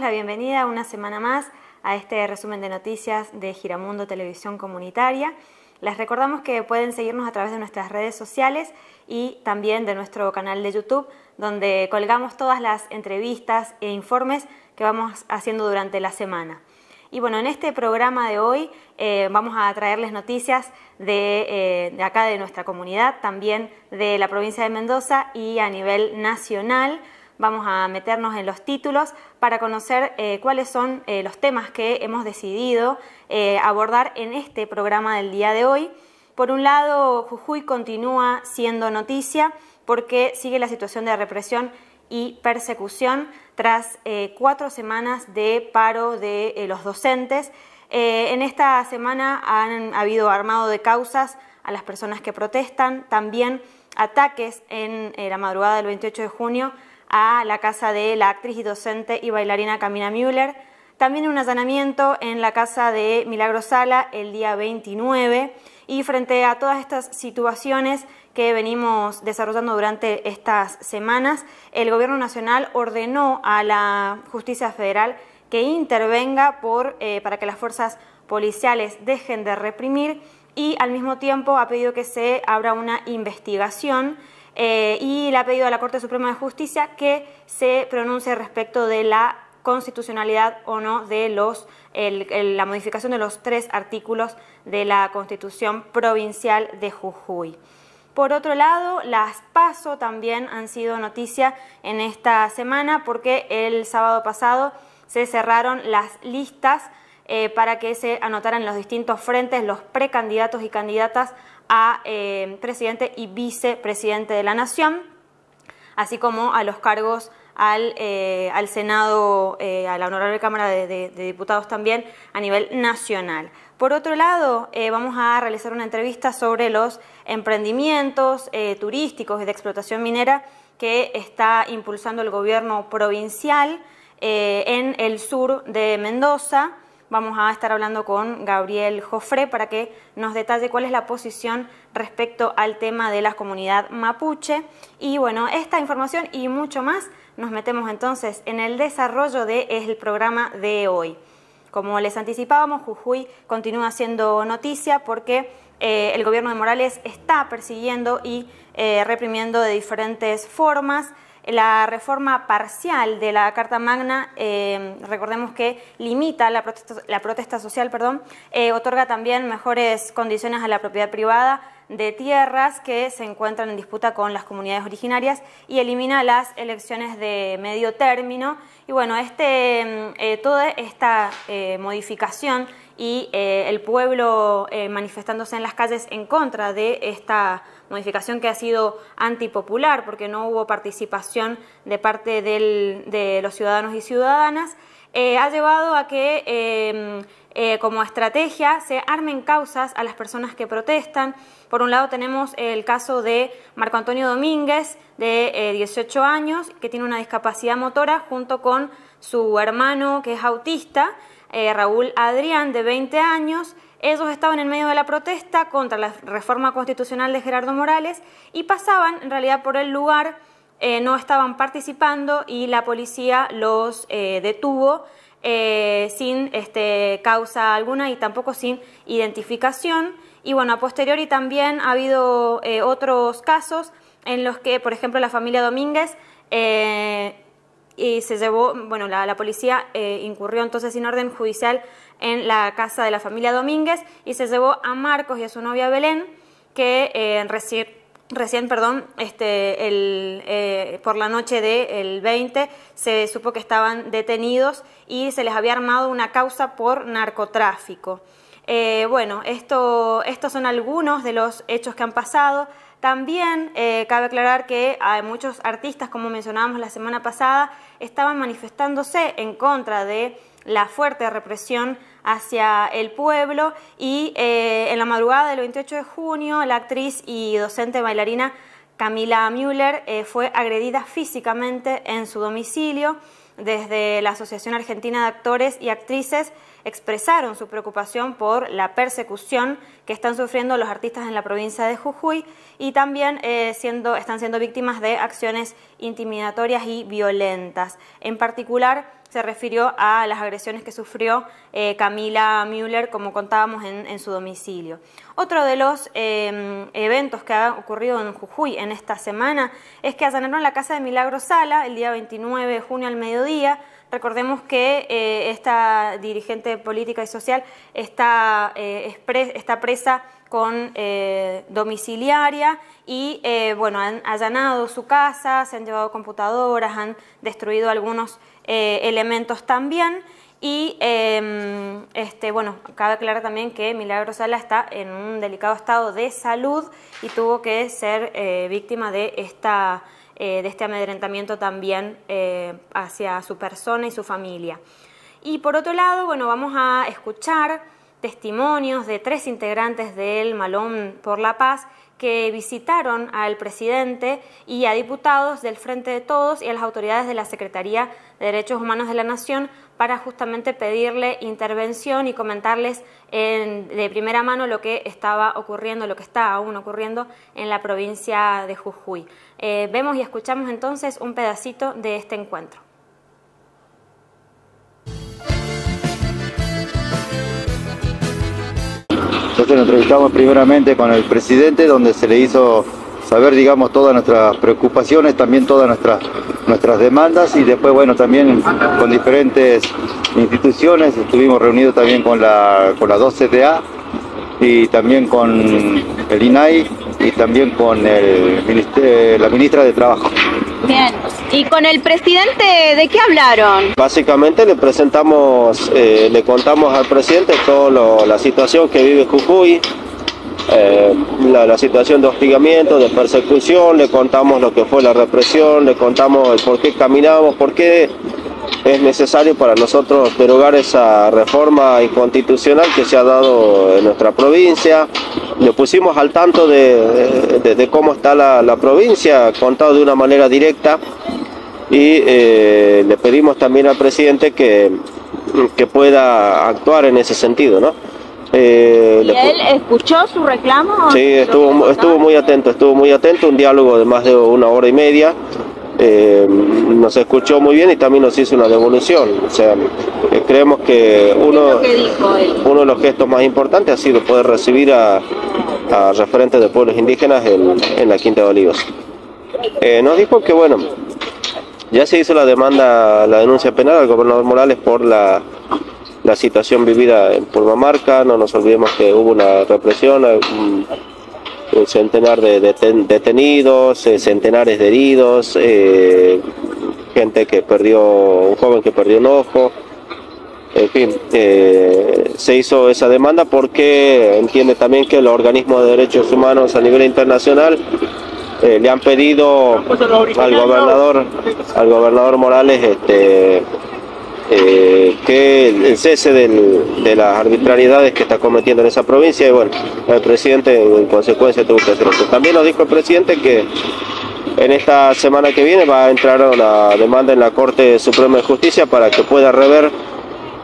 la bienvenida una semana más a este resumen de noticias de Giramundo Televisión Comunitaria. Les recordamos que pueden seguirnos a través de nuestras redes sociales y también de nuestro canal de YouTube, donde colgamos todas las entrevistas e informes que vamos haciendo durante la semana. Y bueno, en este programa de hoy eh, vamos a traerles noticias eh, de, acá de nuestra comunidad, también de la provincia de Mendoza y a nivel nacional vamos a meternos en los títulos para conocer eh, cuáles son eh, los temas que hemos decidido eh, abordar en este programa del día de hoy. Por un lado, Jujuy continúa siendo noticia porque sigue la situación de represión y persecución tras cuatro semanas de paro de los docentes. en esta semana han habido armado de causas a las personas que protestan, también ataques en la madrugada del 28 de junio a la casa de la actriz y docente y bailarina Camina Müller. También un allanamiento en la casa de Milagro Sala el día 29. Y frente a todas estas situaciones que venimos desarrollando durante estas semanas, el Gobierno Nacional ordenó a la Justicia Federal que intervenga por, eh, para que las fuerzas policiales dejen de reprimir y al mismo tiempo ha pedido que se abra una investigación eh, y le ha pedido a la Corte Suprema de Justicia que se pronuncie respecto de la constitucionalidad o no de los, la modificación de los tres artículos de la Constitución Provincial de Jujuy. Por otro lado, las PASO también han sido noticia en esta semana porque el sábado pasado se cerraron las listas eh, para que se anotaran los distintos frentes, los precandidatos y candidatas a eh, presidente y vicepresidente de la Nación, así como a los cargos al, eh, Senado, eh, a la Honorable Cámara de, Diputados también a nivel nacional. Por otro lado, vamos a realizar una entrevista sobre los emprendimientos turísticos y de explotación minera que está impulsando el gobierno provincial en el sur de Mendoza vamos a estar hablando con Gabriel Jofré para que nos detalle cuál es la posición respecto al tema de la comunidad mapuche. Y bueno, esta información y mucho más nos metemos entonces en el desarrollo del programa de hoy. Como les anticipábamos, Jujuy continúa siendo noticia porque eh, el gobierno de Morales está persiguiendo y eh, reprimiendo de diferentes formas la reforma parcial de la Carta Magna, eh, recordemos que limita la protesta, la protesta social, perdón, eh, otorga también mejores condiciones a la propiedad privada de tierras que se encuentran en disputa con las comunidades originarias y elimina las elecciones de medio término. Y bueno, este, mm, eh, toda esta modificación y el pueblo manifestándose en las calles en contra de esta modificación que ha sido antipopular porque no hubo participación de parte de los ciudadanos y ciudadanas, eh, ha llevado a que em, eh, como estrategia se armen causas a las personas que protestan. Por un lado tenemos el caso de Marco Antonio Domínguez, de 18 eh, años, que tiene una discapacidad motora, junto con su hermano, que es autista, Raúl Adrián, de 20 años, ellos estaban en medio de la protesta contra la reforma constitucional de Gerardo Morales y pasaban en realidad por el lugar, eh, no estaban participando y la policía los eh, detuvo eh, sin este, causa alguna y tampoco sin identificación. Y bueno, a posteriori también ha habido otros casos en los que, por ejemplo, la familia Domínguez y se llevó, bueno, la, policía incurrió entonces sin orden judicial en la casa de la familia Domínguez y se llevó a Marcos y a su novia Belén, que eh, recién, perdón, este, el, eh, por la noche del 20 se supo que estaban detenidos y se les había armado una causa por narcotráfico. Eh, bueno, esto, estos son algunos de los hechos que han pasado. También cabe aclarar que hay muchos artistas, como mencionábamos la semana pasada, estaban manifestándose en contra de la fuerte represión hacia el pueblo y eh, en la madrugada del 28 de junio la actriz y docente bailarina Camila Müller eh, fue agredida físicamente en su domicilio. Desde la Asociación Argentina de Actores y Actrices expresaron su preocupación por la persecución que están sufriendo los artistas en la provincia de Jujuy y también eh, están siendo víctimas de acciones intimidatorias y violentas. En particular, se refirió a las agresiones que sufrió eh, Camila Müller, como contábamos, en, su domicilio. Otro de los eh, eventos que ha ocurrido en Jujuy en esta semana es que allanaron la casa de Milagro Sala el día 29 de junio al mediodía. Recordemos que eh, esta dirigente política y social está, presa con domiciliaria y bueno, han allanado su casa, se han llevado computadoras, han destruido algunos eh, elementos también. Y em, este, bueno, cabe aclarar también que Milagro Sala está en un delicado estado de salud y tuvo que ser eh, víctima de, esta, eh, de este amedrentamiento también hacia su persona y su familia. Y por otro lado, bueno, vamos a escuchar testimonios de tres integrantes del Malón por la Paz que visitaron al presidente y a diputados del Frente de Todos y a las autoridades de la Secretaría de Derechos Humanos de la Nación para justamente pedirle intervención y comentarles de primera mano lo que estaba ocurriendo, lo que está aún ocurriendo en la provincia de Jujuy. Eh, vemos y escuchamos entonces un pedacito de este encuentro. Entonces, nos entrevistamos primeramente con el presidente, donde se le hizo saber, digamos, todas nuestras preocupaciones, también todas nuestras, nuestras demandas y después, bueno, también con diferentes instituciones, estuvimos reunidos también con la, con la y también con el INAI y también con la ministra de Trabajo. Bien, ¿y con el presidente de qué hablaron? Básicamente le presentamos, eh, le contamos al presidente toda la situación que vive Jujuy, eh, la, situación de hostigamiento, de persecución, le contamos lo que fue la represión, le contamos el por qué caminamos, por qué es necesario para nosotros derogar esa reforma inconstitucional que se ha dado en nuestra provincia. Le pusimos al tanto de, cómo está la, provincia, contado de una manera directa, y eh, le pedimos también al presidente que, que pueda actuar en ese sentido, ¿no? Eh, ¿Y él escuchó su reclamo? Sí, estuvo muy atento, estuvo muy atento, un diálogo de más de una hora y media eh, nos escuchó muy bien y también nos hizo una devolución. O sea, eh, creemos que uno, uno de los gestos más importantes ha sido poder recibir a, referentes de pueblos indígenas en, la Quinta de Olivos. Eh, nos dijo que, bueno, ya se hizo la demanda, la denuncia penal al gobernador Morales por la, situación vivida en Marca. No nos olvidemos que hubo una represión un centenar de detenidos, eh, centenares de heridos, eh, gente que perdió, un joven que perdió un ojo. En fin, eh, se hizo esa demanda porque entiende también que los organismos de derechos humanos a nivel internacional le han pedido al gobernador, al gobernador Morales, este, eh, que el cese de las arbitrariedades que está cometiendo en esa provincia y bueno, el presidente en, consecuencia tuvo que hacer eso. También nos dijo el presidente que en esta semana que viene va a entrar la demanda en la Corte Suprema de Justicia para que pueda rever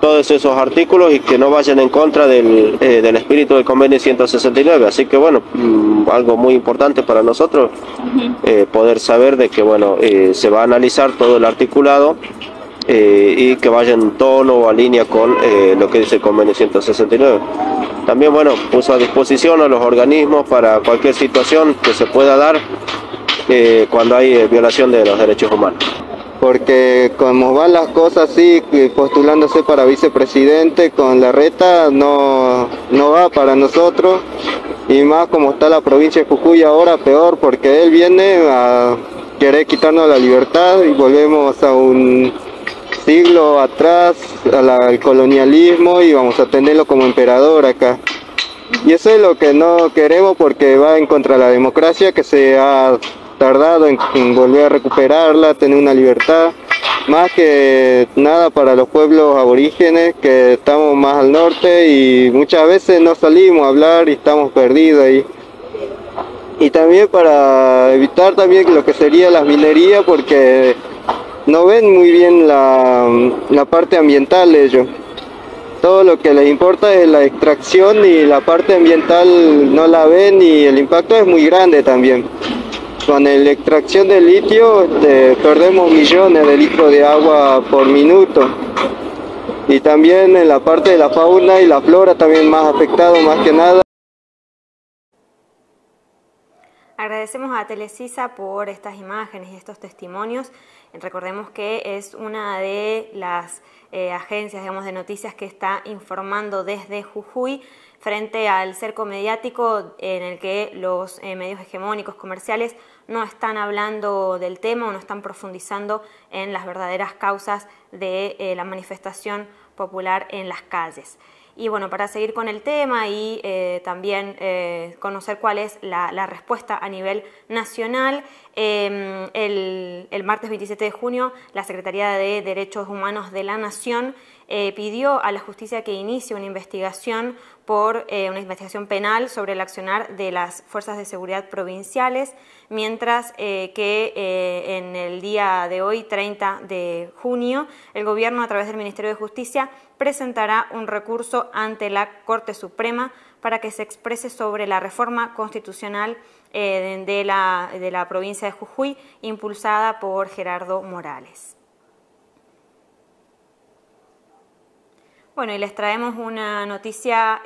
todos esos artículos y que no vayan en contra del, eh, espíritu del convenio 169. Así que bueno, mm, algo muy importante para nosotros eh, poder saber de que bueno, se va a analizar todo el articulado eh, y que vaya en tono o a línea con eh, lo que dice el convenio 169. También, bueno, puso a disposición a los organismos para cualquier situación que se pueda dar eh, cuando hay violación de los derechos humanos. Porque como van las cosas así, postulándose para vicepresidente con la reta, no, no va para nosotros. Y más como está la provincia de Jujuy ahora, peor, porque él viene a querer quitarnos la libertad y volvemos a un siglo atrás al, colonialismo y vamos a tenerlo como emperador acá. Y eso es lo que no queremos porque va en contra de la democracia que se ha tardado en, volver a recuperarla, tener una libertad. Más que nada para los pueblos aborígenes que estamos más al norte y muchas veces no salimos a hablar y estamos perdidos ahí. Y también para evitar también lo que sería las minerías porque no ven muy bien la, parte ambiental ellos. Todo lo que les importa es la extracción y la parte ambiental no la ven y el impacto es muy grande también. Con la extracción de litio este, perdemos millones de litros de agua por minuto. Y también en la parte de la fauna y la flora también más afectado más que nada. Agradecemos a Telecisa por estas imágenes y estos testimonios. Recordemos que es una de las eh, agencias de noticias que está informando desde Jujuy frente al cerco mediático en el que los eh, medios hegemónicos comerciales no están hablando del tema o no están profundizando en las verdaderas causas de eh, la manifestación popular en las calles. Y bueno, para seguir con el tema y eh, también eh, conocer cuál es la, respuesta a nivel nacional, em, el, el, martes 27 de junio la Secretaría de Derechos Humanos de la Nación eh, pidió a la justicia que inicie una investigación por una investigación penal sobre el accionar de las fuerzas de seguridad provinciales mientras eh, que eh, en el día de hoy, 30 de junio, el Gobierno a través del Ministerio de Justicia presentará un recurso ante la Corte Suprema para que se exprese sobre la reforma constitucional eh, de, la, provincia de Jujuy impulsada por Gerardo Morales. Bueno, y les traemos una noticia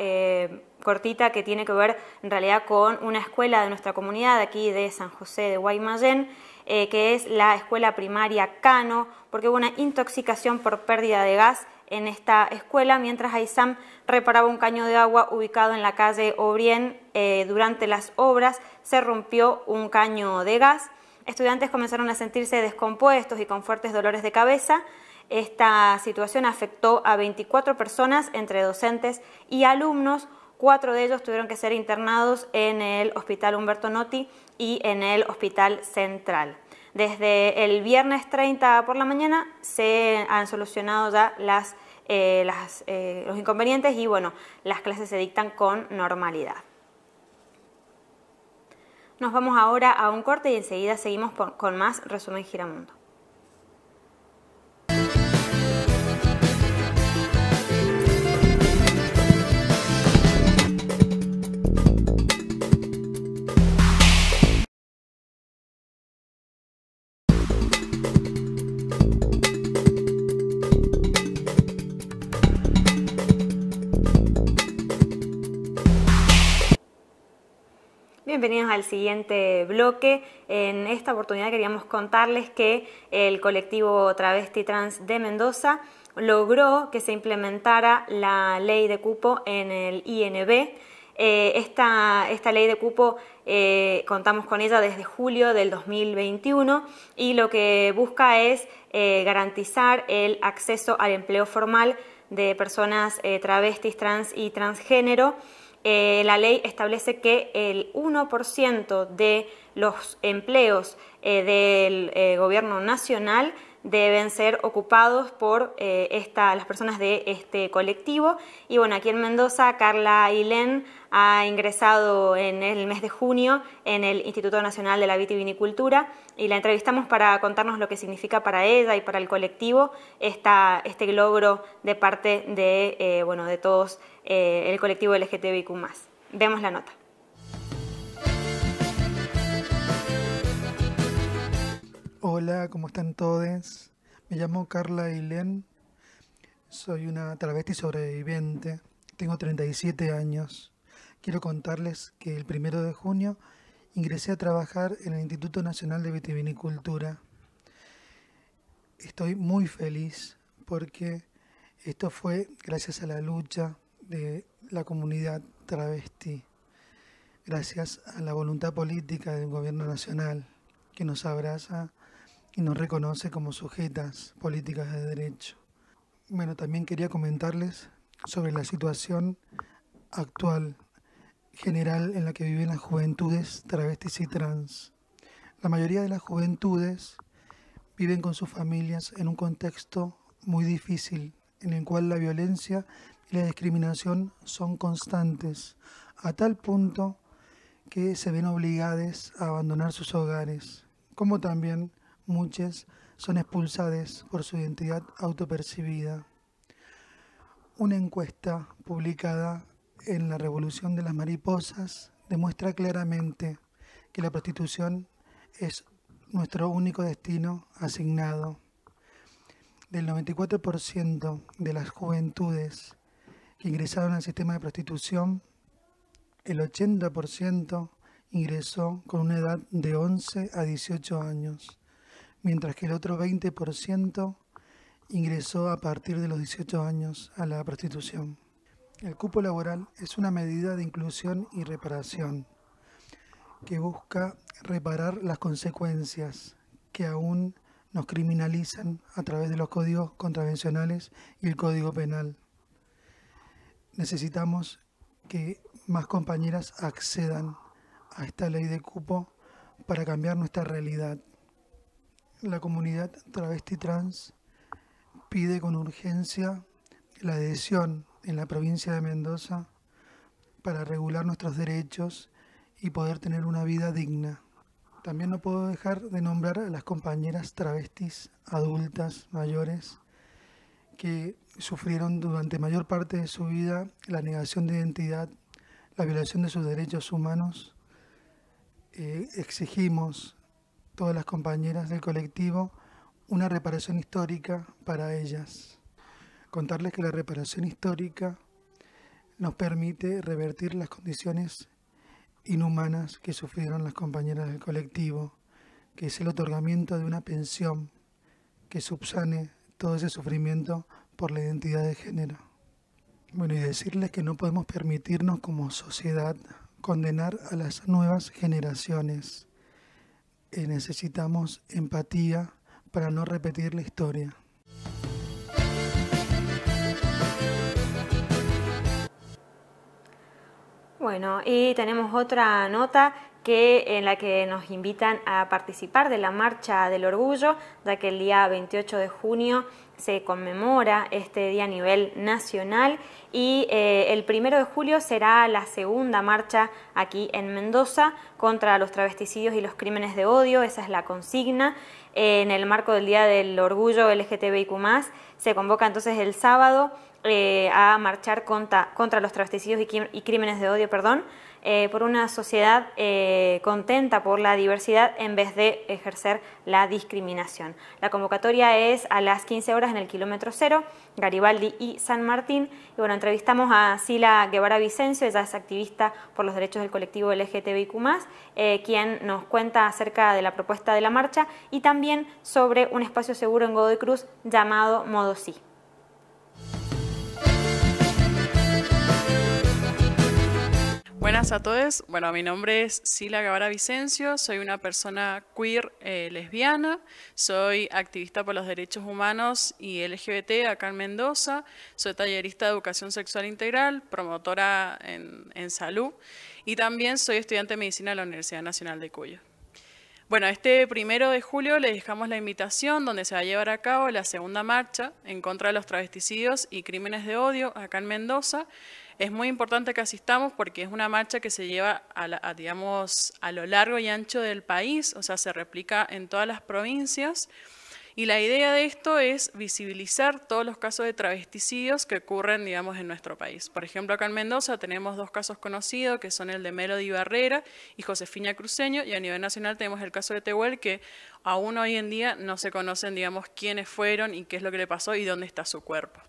cortita que tiene que ver en realidad con una escuela de nuestra comunidad aquí de San José de Guaymallén, eh, que es la escuela primaria Cano, porque hubo una intoxicación por pérdida de gas en esta escuela mientras Aizam reparaba un caño de agua ubicado en la calle Obrien eh, durante las obras, se rompió un caño de gas. Estudiantes comenzaron a sentirse descompuestos y con fuertes dolores de cabeza. Esta situación afectó a 24 personas entre docentes y alumnos. Cuatro de ellos tuvieron que ser internados en el Hospital Humberto Notti y en el Hospital Central. Desde el viernes 30 por la mañana se han solucionado ya eh, eh, los inconvenientes y bueno, las clases se dictan con normalidad. Nos vamos ahora a un corte y enseguida seguimos con más Resumen Giramundo. Bienvenidos al siguiente bloque. En esta oportunidad queríamos contarles que el colectivo Travesti Trans de Mendoza logró que se implementara la ley de cupo en el INB. Eh, esta, ley de cupo eh, contamos con ella desde julio del 2021 y lo que busca es eh, garantizar el acceso al empleo formal de personas travestis, trans y transgénero. Eh, la ley establece que el 1% de los empleos eh, del eh, gobierno nacional deben ser ocupados por eh, las personas de este colectivo. Y bueno, aquí en Mendoza, Carla Ailén ha ingresado en el mes de junio en el Instituto Nacional de la Vitivinicultura y la entrevistamos para contarnos lo que significa para ella y para el colectivo este logro de parte de, eh, bueno, de todos eh, el colectivo LGTBIQ. Vemos la nota. Hola, ¿cómo están todos? Me llamo Carla Ilén. Soy una travesti sobreviviente. Tengo 37 años. Quiero contarles que el primero de junio ingresé a trabajar en el Instituto Nacional de Vitivinicultura. Estoy muy feliz porque esto fue gracias a la lucha de la comunidad travesti, gracias a la voluntad política del gobierno nacional que nos abraza y nos reconoce como sujetas políticas de derecho. Bueno, también quería comentarles sobre la situación actual general en la que viven las juventudes travestis y trans. La mayoría de las juventudes viven con sus familias en un contexto muy difícil, en el cual la violencia y la discriminación son constantes, a tal punto que se ven obligadas a abandonar sus hogares, como también muchas son expulsadas por su identidad autopercibida. Una encuesta publicada en la Revolución de las Mariposas demuestra claramente que la prostitución es nuestro único destino asignado. Del 94% de las juventudes que ingresaron al sistema de prostitución, el 80% ingresó con una edad de 11 a 18 años mientras que el otro 20% ingresó a partir de los 18 años a la prostitución. El cupo laboral es una medida de inclusión y reparación que busca reparar las consecuencias que aún nos criminalizan a través de los códigos contravencionales y el código penal. Necesitamos que más compañeras accedan a esta ley de cupo para cambiar nuestra realidad la comunidad travesti trans pide con urgencia la adhesión en la provincia de Mendoza para regular nuestros derechos y poder tener una vida digna. También no puedo dejar de nombrar a las compañeras travestis adultas mayores que sufrieron durante mayor parte de su vida la negación de identidad, la violación de sus derechos humanos. Eh, exigimos de las compañeras del colectivo una reparación histórica para ellas. Contarles que la reparación histórica nos permite revertir las condiciones inhumanas que sufrieron las compañeras del colectivo, que es el otorgamiento de una pensión que subsane todo ese sufrimiento por la identidad de género. Bueno, y decirles que no podemos permitirnos como sociedad condenar a las nuevas generaciones eh, necesitamos empatía para no repetir la historia. Bueno, y tenemos otra nota que en la que nos invitan a participar de la Marcha del Orgullo, de aquel día 28 de junio se conmemora este día a nivel nacional y eh, el primero de julio será la segunda marcha aquí en Mendoza contra los travesticidios y los crímenes de odio, esa es la consigna. Eh, en el marco del Día del Orgullo LGTBIQ, se convoca entonces el sábado eh, a marchar contra, los travesticidios y, y crímenes de odio, perdón eh, por una sociedad eh, contenta por la diversidad en vez de ejercer la discriminación. La convocatoria es a las 15 horas en el kilómetro cero, Garibaldi y San Martín. Y bueno, entrevistamos a Sila Guevara Vicencio, ella es activista por los derechos del colectivo LGTBIQ+, eh, quien nos cuenta acerca de la propuesta de la marcha y también sobre un espacio seguro en Godoy Cruz llamado Modo Sí. Buenas a todos. Bueno, mi nombre es Sila Gavara Vicencio, soy una persona queer eh, lesbiana, soy activista por los derechos humanos y LGBT acá en Mendoza, soy tallerista de educación sexual integral, promotora en, salud y también soy estudiante de medicina en la Universidad Nacional de Cuyo. Bueno, este primero de julio les dejamos la invitación donde se va a llevar a cabo la segunda marcha en contra de los travesticidios y crímenes de odio acá en Mendoza. Es muy importante que asistamos porque es una marcha que se lleva a, digamos, a lo largo y ancho del país, o sea, se replica en todas las provincias. Y la idea de esto es visibilizar todos los casos de travesticidios que ocurren, digamos, en nuestro país. Por ejemplo, acá en Mendoza tenemos dos casos conocidos, que son el de Melody Barrera y Josefina Cruceño, y a nivel nacional tenemos el caso de Tehuel, que aún hoy en día no se conocen, digamos, quiénes fueron y qué es lo que le pasó y dónde está su cuerpo.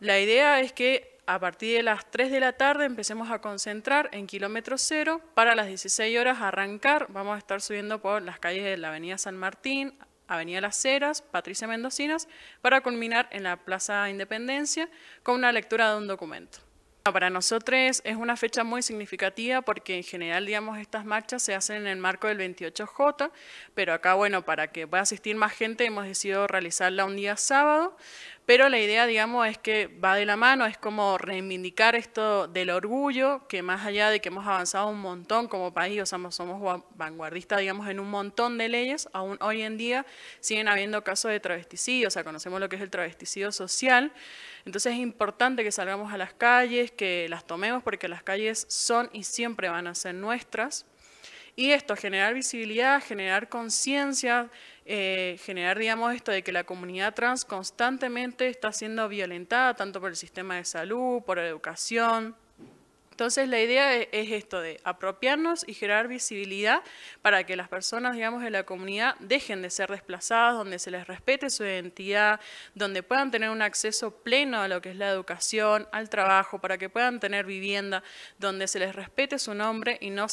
La idea es que a partir de las 3 de la tarde empecemos a concentrar en kilómetro cero. Para las 16 horas arrancar, vamos a estar subiendo por las calles de la Avenida San Martín, Avenida Las Heras, Patricia Mendocinas, para culminar en la Plaza Independencia con una lectura de un documento. Para nosotros es una fecha muy significativa porque en general, digamos, estas marchas se hacen en el marco del 28J, pero acá, bueno, para que pueda asistir más gente hemos decidido realizarla un día sábado, pero la idea, digamos, es que va de la mano, es como reivindicar esto del orgullo, que más allá de que hemos avanzado un montón como país, o sea, somos vanguardistas, digamos, en un montón de leyes, aún hoy en día siguen habiendo casos de travesticidio, o sea, conocemos lo que es el travesticidio social, entonces es importante que salgamos a las calles, que las tomemos, porque las calles son y siempre van a ser nuestras. Y esto, generar visibilidad, generar conciencia, eh, generar, digamos, esto de que la comunidad trans constantemente está siendo violentada, tanto por el sistema de salud, por la educación, entonces la idea e-, es, esto de apropiarnos y generar visibilidad para que las personas, digamos, de la comunidad dejen de ser desplazadas, donde se les respete su identidad, donde puedan tener un acceso pleno a lo que es la educación, al trabajo, para que puedan tener vivienda, donde se les respete su nombre y no,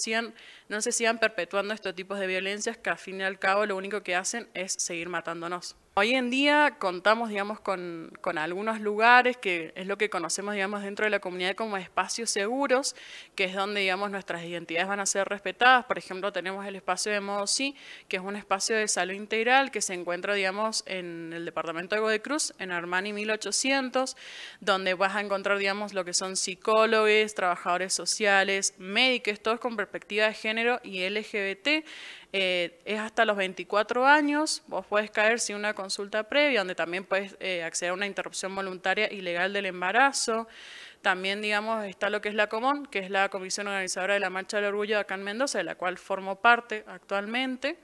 no se sigan perpetuando estos tipos de violencias que al fin y al cabo lo único que hacen es seguir matándonos. Hoy en día contamos, digamos, con, algunos lugares que es lo que conocemos, digamos, dentro de la comunidad como espacios seguros, que es donde, digamos, nuestras identidades van a ser respetadas. Por ejemplo, tenemos el espacio de Modo Sí, que es un espacio de salud integral que se encuentra, digamos, en el departamento de Godecruz, en Armani 1800, donde vas a encontrar, digamos, lo que son psicólogos, trabajadores sociales, médicos, todos con perspectiva de género y LGBT. Eh, es hasta los 24 años, vos puedes caer sin una consulta previa, donde también puedes eh, acceder a una interrupción voluntaria ilegal del embarazo. También, digamos, está lo que es la Comón, que es la Comisión Organizadora de la Marcha del Orgullo de acá en Mendoza, de la cual formo parte actualmente.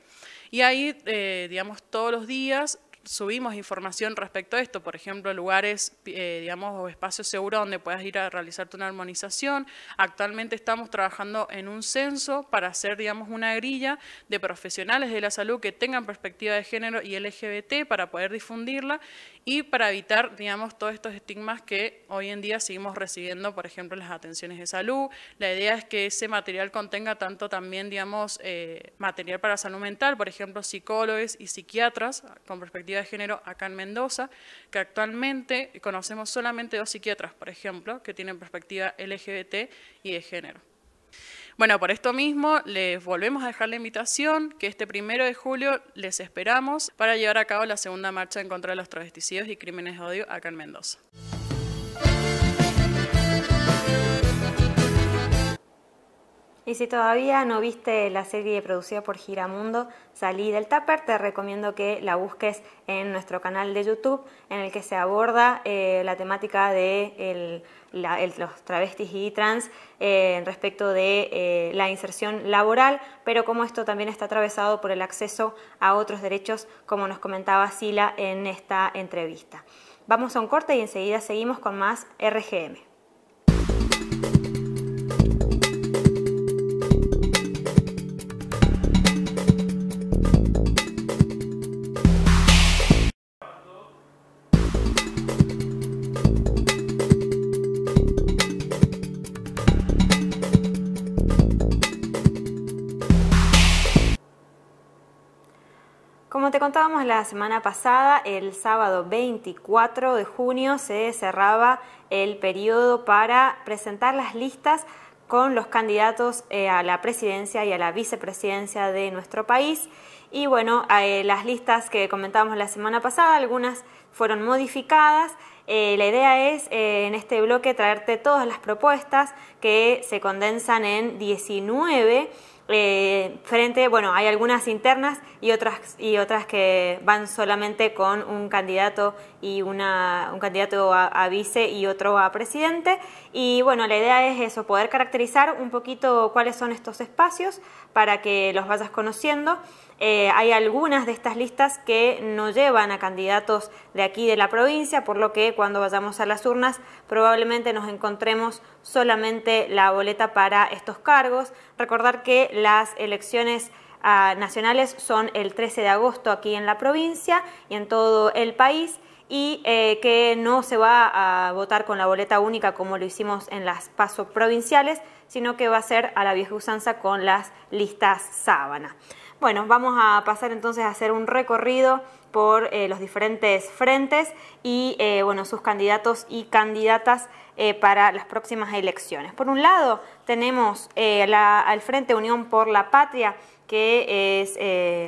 Y ahí, eh, digamos, todos los días subimos información respecto a esto, por ejemplo, lugares, eh, digamos, o espacios seguros donde puedas ir a realizarte una armonización. Actualmente estamos trabajando en un censo para hacer, digamos, una grilla de profesionales de la salud que tengan perspectiva de género y LGBT para poder difundirla y para evitar, digamos, todos estos estigmas que hoy en día seguimos recibiendo, por ejemplo, las atenciones de salud. La idea es que ese material contenga tanto también, digamos, eh, material para salud mental, por ejemplo, psicólogos y psiquiatras con perspectiva de género acá en Mendoza, que actualmente conocemos solamente dos psiquiatras, por ejemplo, que tienen perspectiva LGBT y de género. Bueno, por esto mismo les volvemos a dejar la invitación que este primero de julio les esperamos para llevar a cabo la segunda marcha en contra de los travestis y crímenes de odio acá en Mendoza. Y si todavía no viste la serie producida por Giramundo, Salí del Tupper, te recomiendo que la busques en nuestro canal de YouTube, en el que se aborda eh, la temática de los travestis y trans eh, respecto de eh, la inserción laboral, pero como esto también está atravesado por el acceso a otros derechos, como nos comentaba Sila en esta entrevista. Vamos a un corte y enseguida seguimos con más RGM. como te contábamos la semana pasada, el sábado 24 de junio se cerraba el periodo para presentar las listas con los candidatos eh, a la presidencia y a la vicepresidencia de nuestro país. Y bueno, eh, las listas que comentábamos la semana pasada, algunas fueron modificadas. Eh, la idea es en este bloque traerte todas las propuestas que se condensan en 19 eh, frente, bueno, hay algunas internas y otras, y otras que van solamente con un candidato y una, un candidato a, a, vice y otro a presidente. Y bueno, la idea es eso, poder caracterizar un poquito cuáles son estos espacios para que los vayas conociendo. Eh, hay algunas de estas listas que no llevan a candidatos de aquí de la provincia, por lo que cuando vayamos a las urnas probablemente nos encontremos solamente la boleta para estos cargos. Recordar que las elecciones ah, nacionales son el 13 de agosto aquí en la provincia y en todo el país y eh, que no se va a votar con la boleta única como lo hicimos en las pasos provinciales, sino que va a ser a la vieja usanza con las listas sábana. Bueno, vamos a pasar entonces a hacer un recorrido por eh, los diferentes frentes y eh, bueno, sus candidatos y candidatas eh, para las próximas elecciones. Por un lado tenemos al Frente Unión por la Patria, que es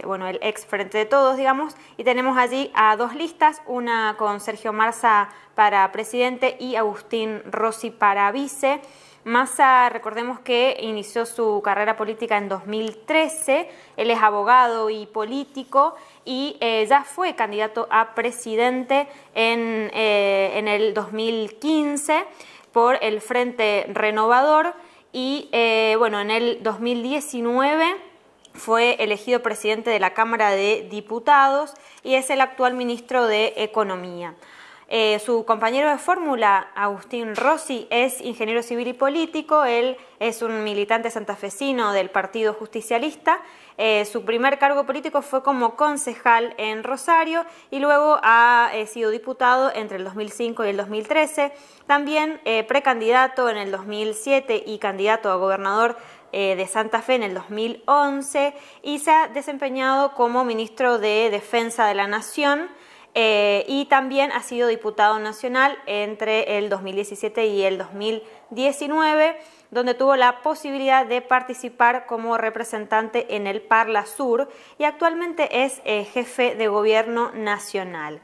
bueno, el ex Frente de Todos, digamos, y tenemos allí a dos listas, una con Sergio Marza para presidente y Agustín Rossi para vice. Massa, recordemos que inició su carrera política en 2013, él es abogado y político y eh, ya fue candidato a presidente en, eh, el 2015 por el Frente Renovador y eh, bueno, en el 2019 fue elegido presidente de la Cámara de Diputados y es el actual ministro de Economía. Eh, su compañero de fórmula, Agustín Rossi, es ingeniero civil y político. Él es un militante santafesino del Partido Justicialista. Eh, su primer cargo político fue como concejal en Rosario y luego ha eh, sido diputado entre el 2005 y el 2013. También precandidato en el 2007 y candidato a gobernador de Santa Fe en el 2011 y se ha desempeñado como ministro de Defensa de la Nación eh, y también ha sido diputado nacional entre el 2017 y el 2019, donde tuvo la posibilidad de participar como representante en el Parla Sur y actualmente es eh, jefe de gobierno nacional.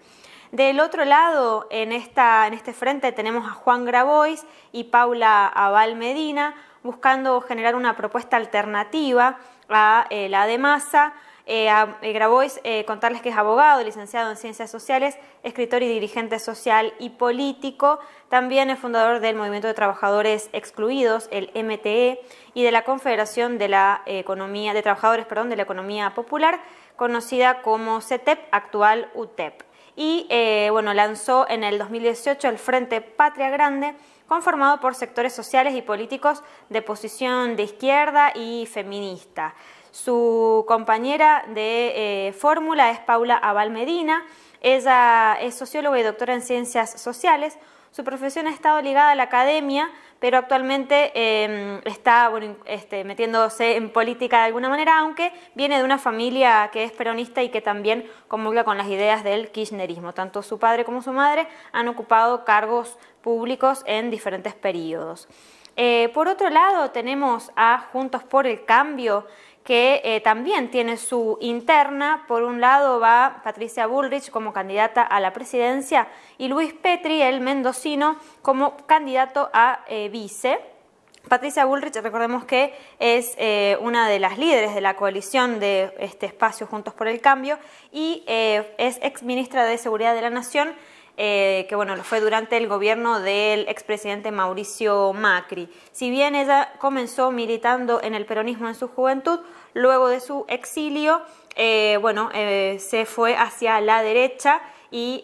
Del otro lado, en, este frente tenemos a Juan Grabois y Paula Aval Medina buscando generar una propuesta alternativa a eh, la de Massa eh, eh, Grabois, eh, contarles que es abogado, licenciado en Ciencias Sociales, escritor y dirigente social y político. También es fundador del Movimiento de Trabajadores Excluidos, el MTE, y de la Confederación de la Economía de Trabajadores, de la Economía Popular, conocida como CETEP, actual UTEP. Y bueno, lanzó en el 2018 el Frente Patria Grande conformado por sectores sociales y políticos de posición de izquierda y feminista. Su compañera de eh, fórmula es Paula Abal Medina. Ella es socióloga y doctora en ciencias sociales. Su profesión ha estado ligada a la academia, pero actualmente em, está este, metiéndose en política de alguna manera, aunque viene de una familia que es peronista y que también comulga con las ideas del kirchnerismo. Tanto su padre como su madre han ocupado cargos públicos en diferentes periodos. Eh, por otro lado, tenemos a Juntos por el Cambio, que eh, también tiene su interna. Por un lado va Patricia Bullrich como candidata a la presidencia y Luis Petri, el mendocino, como candidato a eh, vice. Patricia Bullrich, recordemos que es eh, una de las líderes de la coalición de este espacio Juntos por el Cambio y es ex ministra de Seguridad de la Nación eh, que bueno, fue durante el gobierno del expresidente Mauricio Macri. Si bien ella comenzó militando en el peronismo en su juventud, luego de su exilio, eh, bueno, eh, se fue hacia la derecha y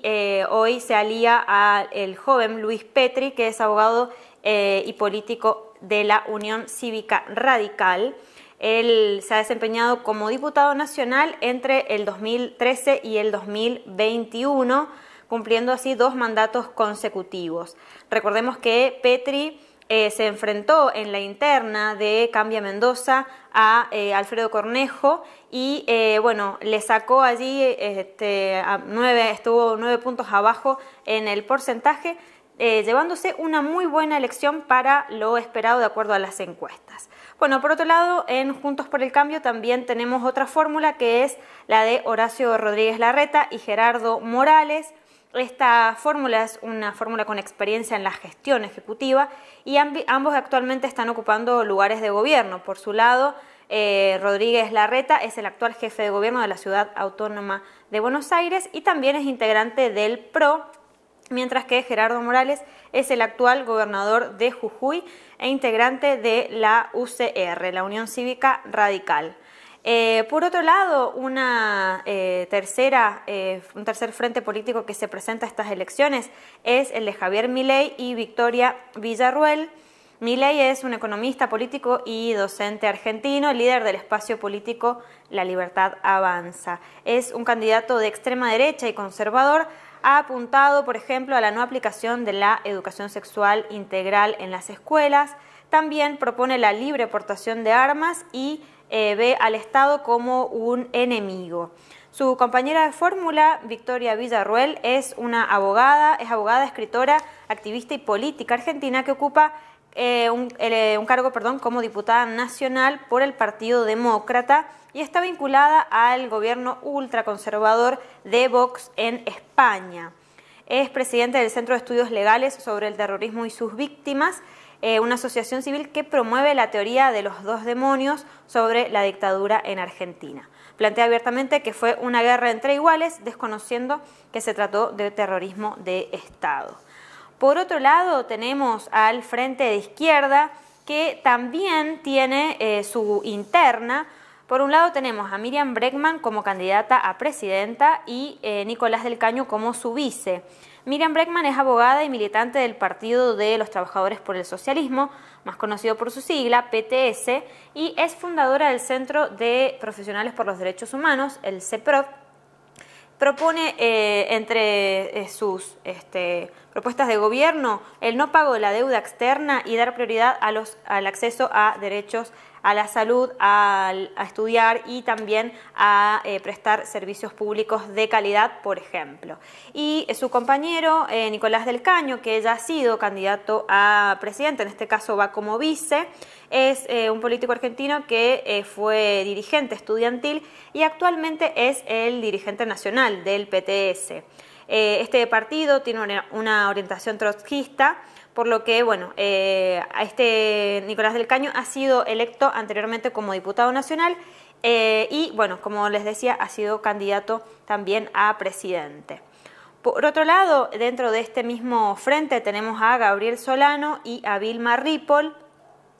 hoy se alía al joven Luis Petri, que es abogado y político de la Unión Cívica Radical. Él se ha desempeñado como diputado nacional entre el 2013 y el 2021 cumpliendo así dos mandatos consecutivos. Recordemos que Petri eh, se enfrentó en la interna de Cambia Mendoza a eh, Alfredo Cornejo y eh, bueno, le sacó allí este, nueve, estuvo nueve puntos abajo en el porcentaje, llevándose una muy buena elección para lo esperado de acuerdo a las encuestas. Bueno, por otro lado, en Juntos por el Cambio también tenemos otra fórmula que es la de Horacio Rodríguez Larreta y Gerardo Morales esta fórmula es una fórmula con experiencia en la gestión ejecutiva y ambos actualmente están ocupando lugares de gobierno. Por su lado, eh, Rodríguez Larreta es el actual jefe de gobierno de la ciudad autónoma de Buenos Aires y también es integrante del PRO, mientras que Gerardo Morales es el actual gobernador de Jujuy e integrante de la UCR, la Unión Cívica Radical. Eh, por otro lado, una, eh, tercera, eh, un tercer frente político que se presenta a estas elecciones es el de Javier Milei y Victoria Villarruel. Milei es un economista político y docente argentino, líder del espacio político La Libertad Avanza. Es un candidato de extrema derecha y conservador. Ha apuntado, por ejemplo, a la no aplicación de la educación sexual integral en las escuelas. También propone la libre portación de armas y eh, ve al Estado como un enemigo. Su compañera de fórmula, Victoria Villarruel, es una abogada, es abogada, escritora, activista y política argentina que ocupa eh, eh, un, cargo perdón, como diputada nacional por el Partido Demócrata y está vinculada al gobierno ultraconservador de Vox en España. Es presidente del Centro de Estudios Legales sobre el Terrorismo y sus Víctimas eh, una asociación civil que promueve la teoría de los dos demonios sobre la dictadura en Argentina. Plantea abiertamente que fue una guerra entre iguales, desconociendo que se trató de terrorismo de Estado. Por otro lado, tenemos al Frente de Izquierda, que también tiene eh, su interna. Por un lado tenemos a Miriam Bregman como candidata a presidenta y eh, Nicolás del Caño como su vice. Miriam Breckman es abogada y militante del Partido de los Trabajadores por el Socialismo, más conocido por su sigla, PTS, y es fundadora del Centro de Profesionales por los Derechos Humanos, el CEPROF, Propone eh, entre eh, sus este, propuestas de gobierno el no pago de la deuda externa y dar prioridad al acceso a derechos a la salud, a, estudiar y también a eh, prestar servicios públicos de calidad, por ejemplo. Y eh, su compañero, eh, Nicolás del Caño, que ya ha sido candidato a presidente, en este caso va como vice, es un político argentino que fue dirigente estudiantil y actualmente es el dirigente nacional del PTS. este partido tiene una orientación trotskista por lo que, bueno, eh, este Nicolás del Caño ha sido electo anteriormente como diputado nacional eh, y, bueno, como les decía, ha sido candidato también a presidente. Por otro lado, dentro de este mismo frente tenemos a Gabriel Solano y a Vilma Ripoll,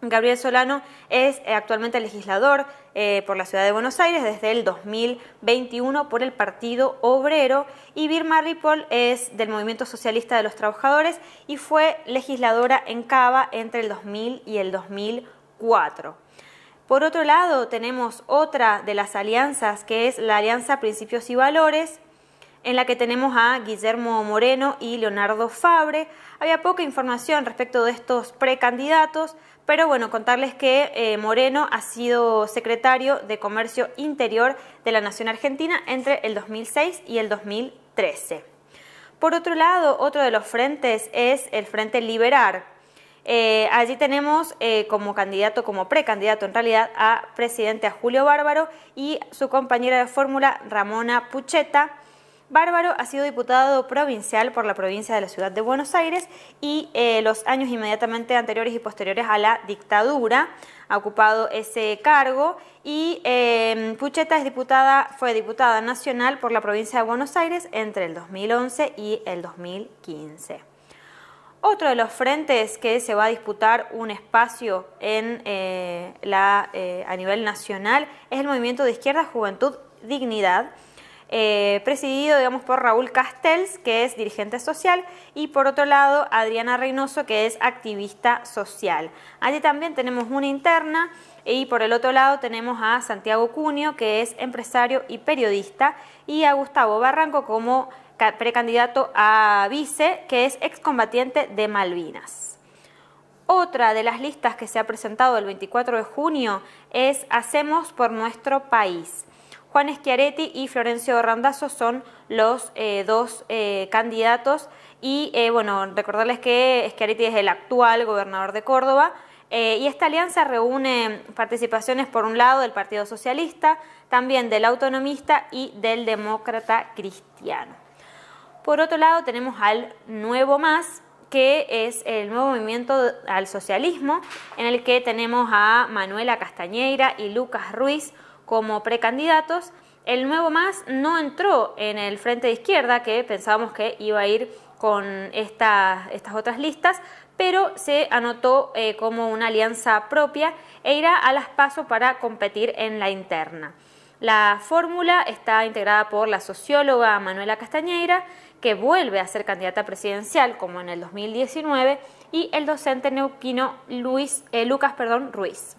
Gabriel Solano es eh, actualmente legislador eh, por la ciudad de Buenos Aires desde el 2021 por el Partido Obrero y Birma Ripoll es del Movimiento Socialista de los Trabajadores y fue legisladora en Cava entre el 2000 y el 2004. Por otro lado, tenemos otra de las alianzas que es la Alianza Principios y Valores, en la que tenemos a Guillermo Moreno y Leonardo Fabre. Había poca información respecto de estos precandidatos, pero bueno, contarles que eh, Moreno ha sido secretario de Comercio Interior de la Nación Argentina entre el 2006 y el 2013. Por otro lado, otro de los frentes es el Frente Liberar. Eh, allí tenemos eh, como candidato, como precandidato en realidad, a presidente a Julio Bárbaro y su compañera de fórmula Ramona Pucheta. Bárbaro ha sido diputado provincial por la provincia de la ciudad de Buenos Aires y eh, los años inmediatamente anteriores y posteriores a la dictadura ha ocupado ese cargo y em, Pucheta es fue diputada nacional por la provincia de Buenos Aires entre el 2011 y el 2015. Otro de los frentes que se va a disputar un espacio en, eh, eh, a nivel nacional es el movimiento de izquierda Juventud Dignidad, eh, presidido digamos, por Raúl Castells, que es dirigente social, y por otro lado Adriana Reynoso, que es activista social. Allí también tenemos una interna y por el otro lado tenemos a Santiago Cunio, que es empresario y periodista, y a Gustavo Barranco como precandidato a vice, que es excombatiente de Malvinas. Otra de las listas que se ha presentado el 24 de junio es Hacemos por nuestro país. Juan Schiaretti y Florencio Randazzo son los eh, dos eh, candidatos. Y eh, bueno, recordarles que Schiaretti es el actual gobernador de Córdoba. y esta alianza reúne participaciones, por un lado, del Partido Socialista, también del Autonomista y del Demócrata Cristiano. Por otro lado, tenemos al Nuevo Más, que es el nuevo movimiento al socialismo, en el que tenemos a Manuela Castañeira y Lucas Ruiz como precandidatos. El nuevo MAS no entró en el frente de izquierda, que pensábamos que iba a ir con estas otras listas, pero se anotó eh, como una alianza propia e irá a las PASO para competir en la interna. La fórmula está integrada por la socióloga Manuela Castañeira, que vuelve a ser candidata presidencial como en el 2019, y el docente neuquino Luis, eh, Lucas perdón, Ruiz.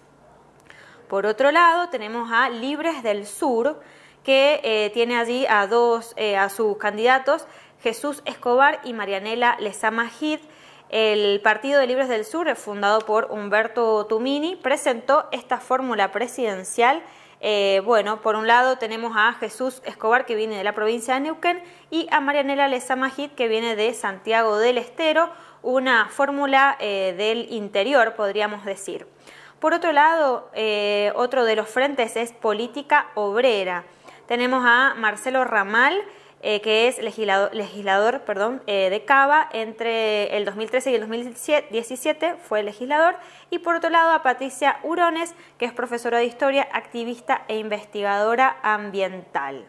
Por otro lado, tenemos a Libres del Sur, que eh, tiene allí a dos, eh, a sus candidatos, Jesús Escobar y Marianela Lezama El Partido de Libres del Sur, fundado por Humberto Tumini, presentó esta fórmula presidencial. Eh, bueno, por un lado tenemos a Jesús Escobar, que viene de la provincia de Neuquén, y a Marianela Lezama que viene de Santiago del Estero, una fórmula del interior, podríamos decir. Por otro lado, eh, otro de los frentes es política obrera. Tenemos a Marcelo Ramal, eh, que es legislador, perdón, eh, de Cava entre el 2013 y el 2017, fue legislador, y por otro lado a Patricia Urones, que es profesora de historia, activista e investigadora ambiental.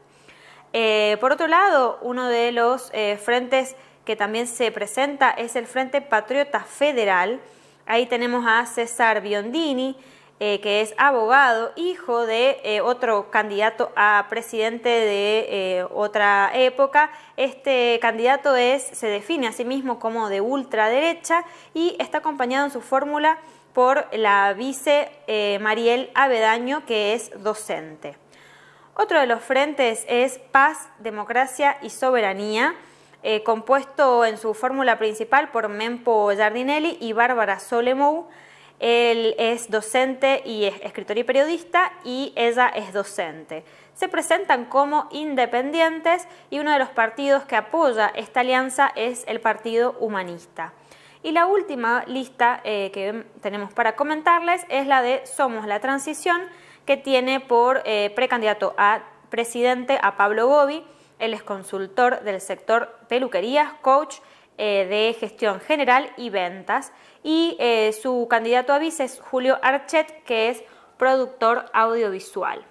por otro lado, uno de los frentes que también se presenta es el Frente Patriota Federal, Ahí tenemos a César Biondini, eh, que es abogado, hijo de eh, otro candidato a presidente de eh, otra época. Este candidato se define a sí mismo como de ultraderecha y está acompañado en su fórmula por la vice Mariel Avedaño, que es docente. Otro de los frentes es Paz, Democracia y Soberanía. Eh, compuesto en su fórmula principal por Mempo Giardinelli y Bárbara Solemou. Él es docente y es escritor y periodista y ella es docente. Se presentan como independientes y uno de los partidos que apoya esta alianza es el Partido Humanista. Y la última lista eh, que tenemos para comentarles es la de Somos la Transición, que tiene por eh, precandidato a presidente a Pablo Gobi él es consultor del sector peluquerías, coach eh, de gestión general y ventas. Y eh, su candidato a vice es Julio Archet, que es productor audiovisual.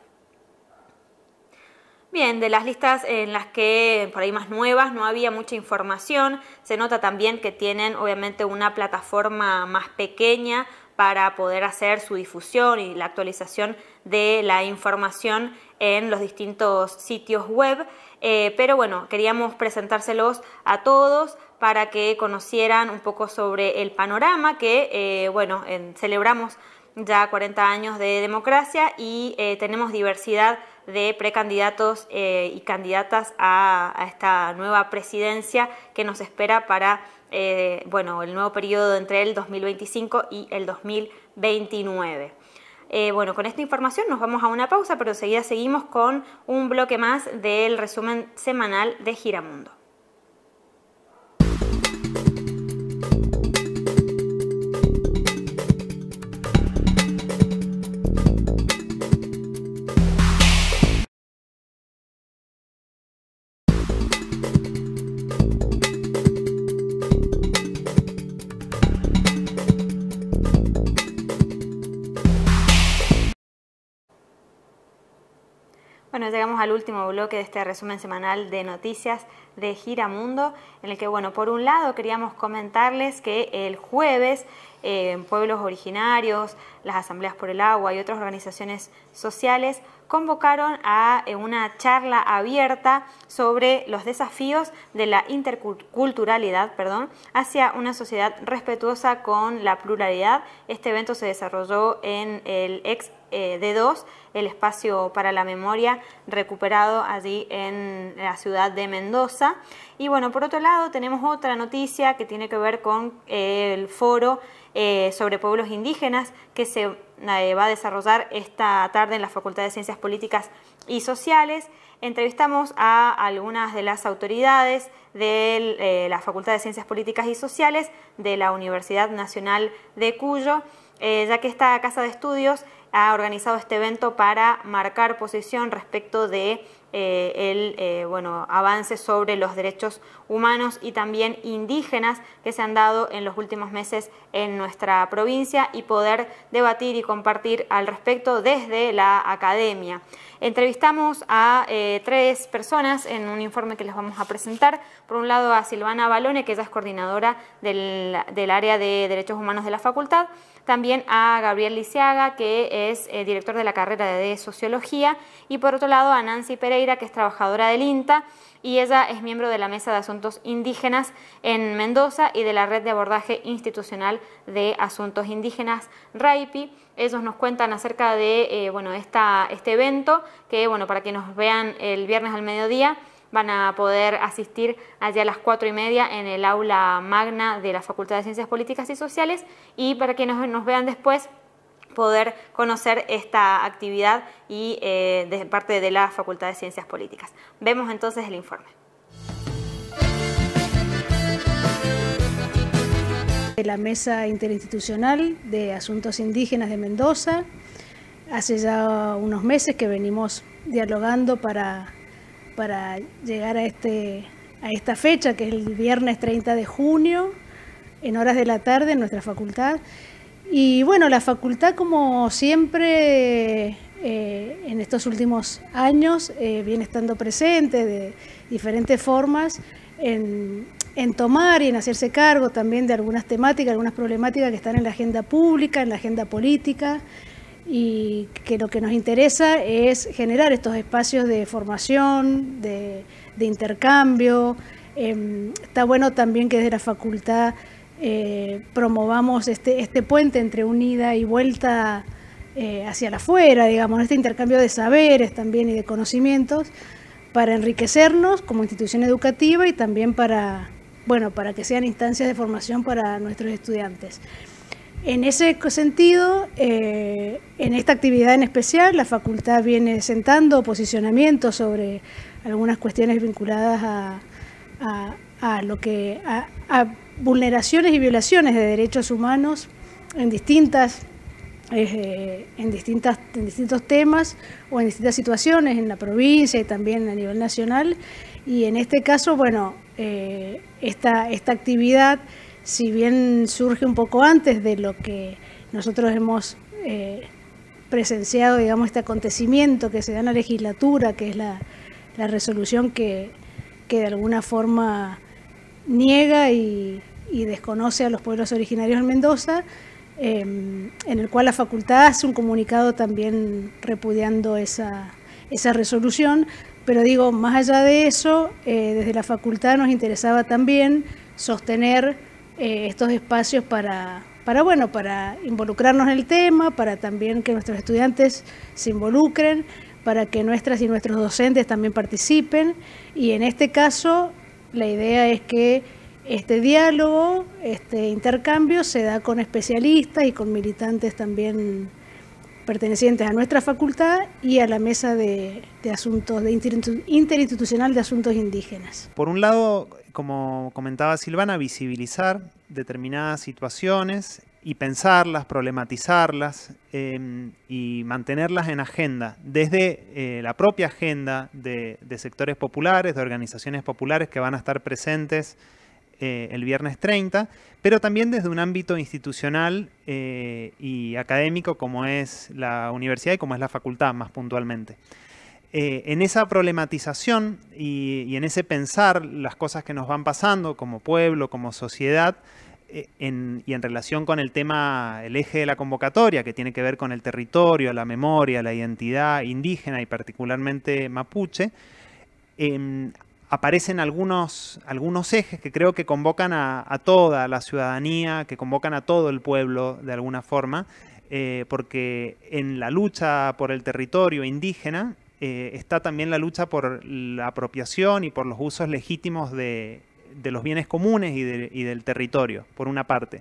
Bien, de las listas en las que por ahí más nuevas no había mucha información, se nota también que tienen obviamente una plataforma más pequeña para poder hacer su difusión y la actualización de la información en los distintos sitios web. Eh, pero bueno, queríamos presentárselos a todos para que conocieran un poco sobre el panorama que, eh, bueno, celebramos ya 40 años de democracia y eh, tenemos diversidad de precandidatos y candidatas a, esta nueva presidencia que nos espera para bueno, el nuevo periodo entre el 2025 y el 2029. Eh, bueno, con esta información nos vamos a una pausa, pero enseguida seguimos con un bloque más del resumen semanal de Giramundo. llegamos al último bloque de este resumen semanal de noticias de Giramundo, en el que, bueno, por un lado queríamos comentarles que el jueves en eh, pueblos originarios, las asambleas por el agua y otras organizaciones sociales convocaron a eh, una charla abierta sobre los desafíos de la interculturalidad perdón, hacia una sociedad respetuosa con la pluralidad. Este evento se desarrolló en el ex eh, D2, el espacio para la memoria recuperado allí en la ciudad de Mendoza. Y bueno, por otro lado tenemos otra noticia que tiene que ver con eh, el foro eh, sobre pueblos indígenas que se eh, va a desarrollar esta tarde en la Facultad de Ciencias Políticas y Sociales. Entrevistamos a algunas de las autoridades de eh, la Facultad de Ciencias Políticas y Sociales de la Universidad Nacional de Cuyo, ya que esta casa de estudios ha organizado este evento para marcar posición respecto de eh, el eh, bueno, avance sobre los derechos humanos y también indígenas que se han dado en los últimos meses en nuestra provincia y poder debatir y compartir al respecto desde la academia. Entrevistamos a eh, tres personas en un informe que les vamos a presentar. Por un lado a Silvana Balone, que ella es coordinadora del, del área de derechos humanos de la facultad también a Gabriel Lisiaga, que es eh, director de la carrera de Sociología, y por otro lado a Nancy Pereira, que es trabajadora del INTA, y ella es miembro de la Mesa de Asuntos Indígenas en Mendoza y de la Red de Abordaje Institucional de Asuntos Indígenas, RAIPI. Ellos nos cuentan acerca de eh, bueno, este evento, que bueno, para que nos vean el viernes al mediodía, van a poder asistir allá a las cuatro y media en el aula magna de la Facultad de Ciencias Políticas y Sociales y para que nos, vean después poder conocer esta actividad y eh, de parte de la Facultad de Ciencias Políticas. Vemos entonces el informe. La Mesa Interinstitucional de Asuntos Indígenas de Mendoza, hace ya unos meses que venimos dialogando para para llegar a, este, a esta fecha, que es el viernes 30 de junio, en horas de la tarde, en nuestra facultad. Y bueno, la facultad, como siempre, eh, en estos últimos años, eh, viene estando presente de diferentes formas en, en tomar y en hacerse cargo también de algunas temáticas, algunas problemáticas que están en la agenda pública, en la agenda política y que lo que nos interesa es generar estos espacios de formación, de, intercambio. Em, está bueno también que desde la facultad eh, promovamos este, este, puente entre unida y vuelta eh, hacia la afuera, digamos, este intercambio de saberes también y de conocimientos para enriquecernos como institución educativa y también para, bueno, para que sean instancias de formación para nuestros estudiantes. En ese sentido, eh, en esta actividad en especial, la facultad viene sentando posicionamientos sobre algunas cuestiones vinculadas a, lo que a, vulneraciones y violaciones de derechos humanos eh, en distintas en distintos temas o en distintas situaciones en la provincia y también a nivel nacional y en este caso bueno eh, esta actividad si bien surge un poco antes de lo que nosotros hemos eh, presenciado, digamos, este acontecimiento que se da en la legislatura, que es la, resolución que, de alguna forma niega y, desconoce a los pueblos originarios en Mendoza, em, en el cual la facultad hace un comunicado también repudiando esa, resolución. Pero digo, más allá de eso, eh, desde la facultad nos interesaba también sostener eh, estos espacios para, para, bueno, para involucrarnos en el tema, para también que nuestros estudiantes se involucren, para que nuestras y nuestros docentes también participen. Y en este caso, la idea es que este diálogo, este intercambio se da con especialistas y con militantes también pertenecientes a nuestra facultad y a la Mesa de, Asuntos de Interinstitucional de Asuntos Indígenas. Por un lado, como comentaba Silvana, visibilizar determinadas situaciones y pensarlas, problematizarlas em, y mantenerlas en agenda, desde eh, la propia agenda de sectores populares, de organizaciones populares que van a estar presentes eh, el viernes 30, pero también desde un ámbito institucional eh, y académico como es la universidad y como es la facultad más puntualmente. Eh, en esa problematización y, en ese pensar las cosas que nos van pasando como pueblo, como sociedad, y en relación con el tema, el eje de la convocatoria, que tiene que ver con el territorio, la memoria, la identidad indígena y particularmente mapuche, em, aparecen algunos, algunos ejes que creo que convocan a, toda la ciudadanía, que convocan a todo el pueblo de alguna forma, eh, porque en la lucha por el territorio indígena eh, está también la lucha por la apropiación y por los usos legítimos de, los bienes comunes y, del territorio, por una parte.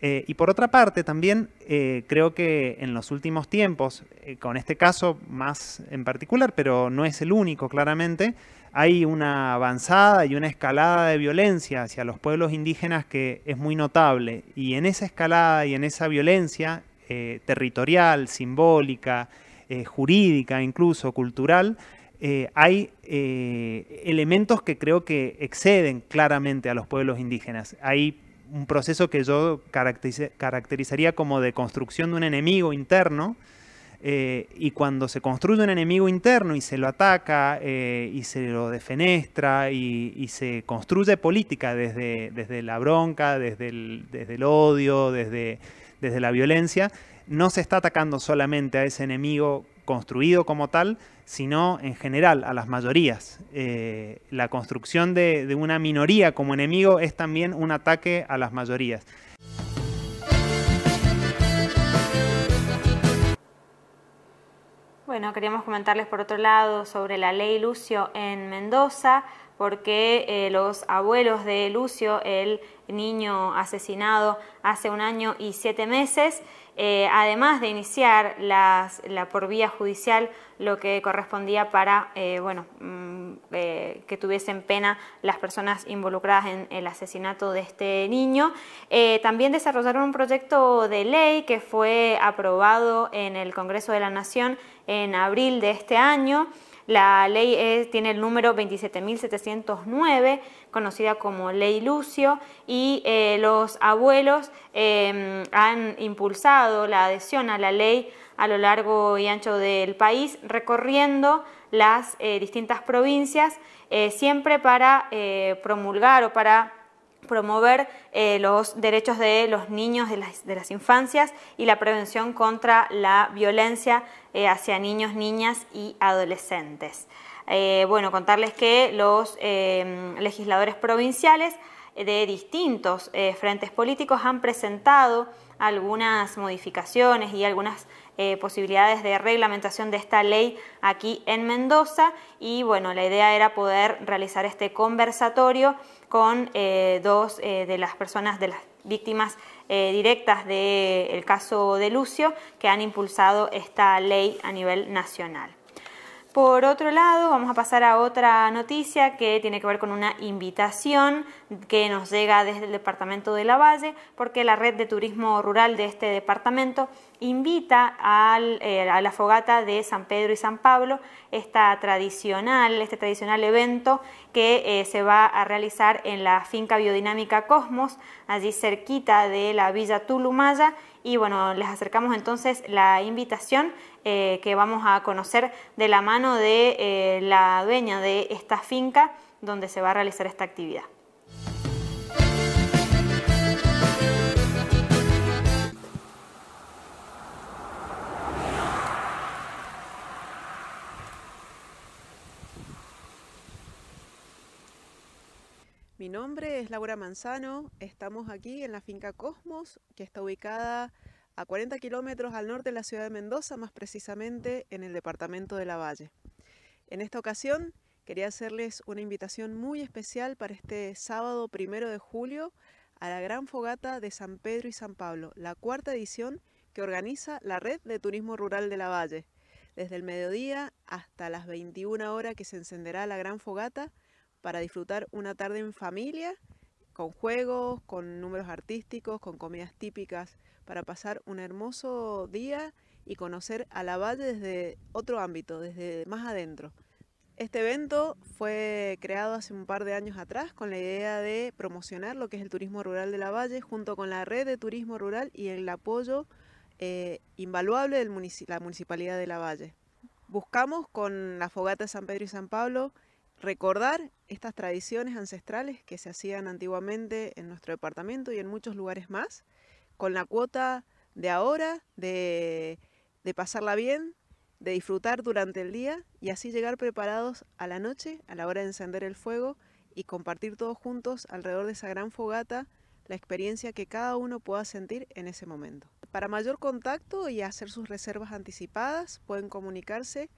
Eh, y por otra parte, también creo que en los últimos tiempos, con este caso más en particular, pero no es el único claramente, hay una avanzada y una escalada de violencia hacia los pueblos indígenas que es muy notable. Y en esa escalada y en esa violencia eh, territorial, simbólica, eh, jurídica, incluso cultural, eh, hay elementos que creo que exceden claramente a los pueblos indígenas. Hay un proceso que yo caracterizaría como de construcción de un enemigo interno eh, y cuando se construye un enemigo interno y se lo ataca eh, y se lo defenestra y, se construye política desde, desde la bronca, desde el, desde el odio, desde, desde la violencia, no se está atacando solamente a ese enemigo construido como tal, sino en general a las mayorías. Eh, la construcción de, de una minoría como enemigo es también un ataque a las mayorías. Bueno, queríamos comentarles por otro lado sobre la ley Lucio en Mendoza, porque eh, los abuelos de Lucio, el niño asesinado hace un año y siete meses, eh, además de iniciar la, por vía judicial lo que correspondía para eh, bueno, mm, eh, que tuviesen pena las personas involucradas en el asesinato de este niño. también desarrollaron un proyecto de ley que fue aprobado en el Congreso de la Nación en abril de este año. La ley es, tiene el número 27.709, conocida como Ley Lucio, y eh, los abuelos em, han impulsado la adhesión a la ley a lo largo y ancho del país, recorriendo las eh, distintas provincias, eh, siempre para promulgar o para promover eh, los derechos de los niños, de las, infancias y la prevención contra la violencia eh, hacia niños, niñas y adolescentes. Eh, bueno, contarles que los em, legisladores provinciales de distintos frentes políticos han presentado algunas modificaciones y algunas eh, posibilidades de reglamentación de esta ley aquí en Mendoza y bueno, la idea era poder realizar este conversatorio con eh, dos eh, de las personas de las víctimas directas del caso de Lucio que han impulsado esta ley a nivel nacional. Por otro lado, vamos a pasar a otra noticia que tiene que ver con una invitación que nos llega desde el departamento de La Valle, porque la red de turismo rural de este departamento invita eh, a la fogata de San Pedro y San Pablo, esta tradicional, este tradicional evento que eh, se va a realizar en la finca biodinámica Cosmos, allí cerquita de la Villa Tulumaya y bueno, les acercamos entonces la invitación eh, que vamos a conocer de la mano de eh, la dueña de esta finca donde se va a realizar esta actividad. nombre es Laura Manzano. Estamos aquí en la finca Cosmos, que está ubicada a 40 kilómetros al norte de la ciudad de Mendoza, más precisamente en el departamento de La Valle. En esta ocasión quería hacerles una invitación muy especial para este sábado primero de julio a la gran fogata de San Pedro y San Pablo, la cuarta edición que organiza la Red de Turismo Rural de La Valle. Desde el mediodía hasta las 21 horas que se encenderá la gran fogata, para disfrutar una tarde en familia, con juegos, con números artísticos, con comidas típicas, para pasar un hermoso día y conocer a la Valle desde otro ámbito, desde más adentro. Este evento fue creado hace un par de años atrás con la idea de promocionar lo que es el turismo rural de la Valle junto con la red de turismo rural y el apoyo eh, invaluable de la municipalidad de la Valle. Buscamos con la fogata de San Pedro y San Pablo recordar estas tradiciones ancestrales que se hacían antiguamente en nuestro departamento y en muchos lugares más, con la cuota de ahora, de, pasarla bien, de disfrutar durante el día y así llegar preparados a la noche, a la hora de encender el fuego y compartir todos juntos alrededor de esa gran fogata la experiencia que cada uno pueda sentir en ese momento. Para mayor contacto y hacer sus reservas anticipadas pueden comunicarse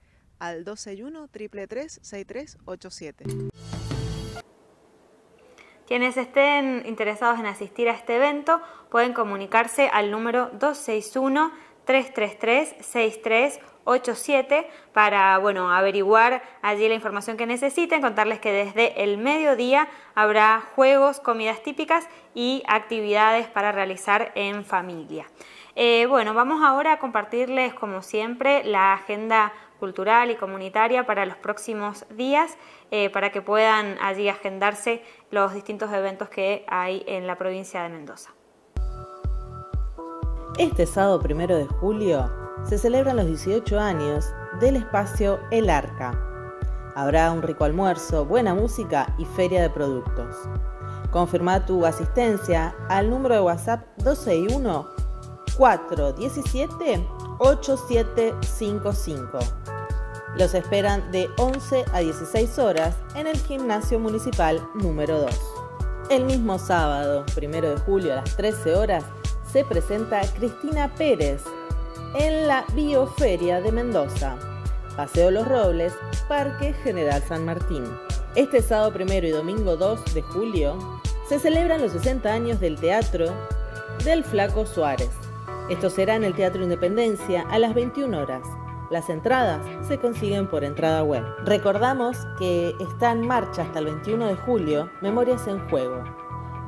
al 261-333-6387. Quienes estén interesados en asistir a este evento pueden comunicarse al número 261-333-6387 para bueno, averiguar allí la información que necesiten, contarles que desde el mediodía habrá juegos, comidas típicas y actividades para realizar en familia. Eh, bueno, vamos ahora a compartirles como siempre la agenda cultural y comunitaria para los próximos días, eh, para que puedan allí agendarse los distintos eventos que hay en la provincia de Mendoza. Este sábado primero de julio se celebran los 18 años del espacio El Arca. Habrá un rico almuerzo, buena música y feria de productos. Confirma tu asistencia al número de WhatsApp 121 417 8755. Los esperan de 11 a 16 horas en el Gimnasio Municipal número 2. El mismo sábado, 1 de julio a las 13 horas, se presenta Cristina Pérez en la Bioferia de Mendoza, Paseo Los Robles, Parque General San Martín. Este sábado 1 y domingo 2 de julio se celebran los 60 años del teatro del Flaco Suárez. Esto será en el Teatro Independencia a las 21 horas. Las entradas se consiguen por entrada web. Recordamos que está en marcha hasta el 21 de julio Memorias en Juego,